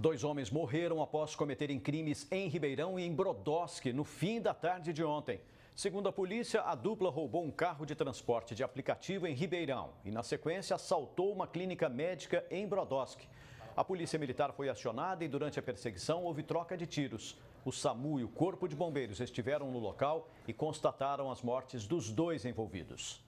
Dois homens morreram após cometerem crimes em Ribeirão e em Brodowski no fim da tarde de ontem. Segundo a polícia, a dupla roubou um carro de transporte de aplicativo em Ribeirão e, na sequência, assaltou uma clínica médica em Brodowski. A polícia militar foi acionada e, durante a perseguição, houve troca de tiros. O SAMU e o Corpo de Bombeiros estiveram no local e constataram as mortes dos dois envolvidos.